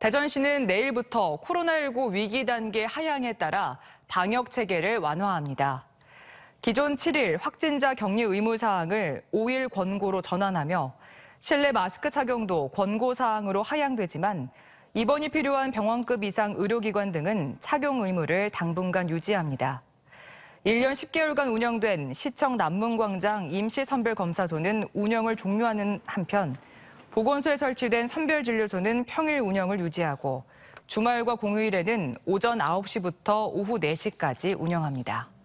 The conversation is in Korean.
대전시는 내일부터 코로나19 위기 단계 하향에 따라 방역 체계를 완화합니다. 기존 7일 확진자 격리 의무 사항을 5일 권고로 전환하며 실내 마스크 착용도 권고 사항으로 하향되지만 입원이 필요한 병원급 이상 의료기관 등은 착용 의무를 당분간 유지합니다. 1년 10개월간 운영된 시청 남문광장 임시선별검사소는 운영을 종료하는 한편 보건소에 설치된 선별진료소는 평일 운영을 유지하고 주말과 공휴일에는 오전 9시부터 오후 4시까지 운영합니다.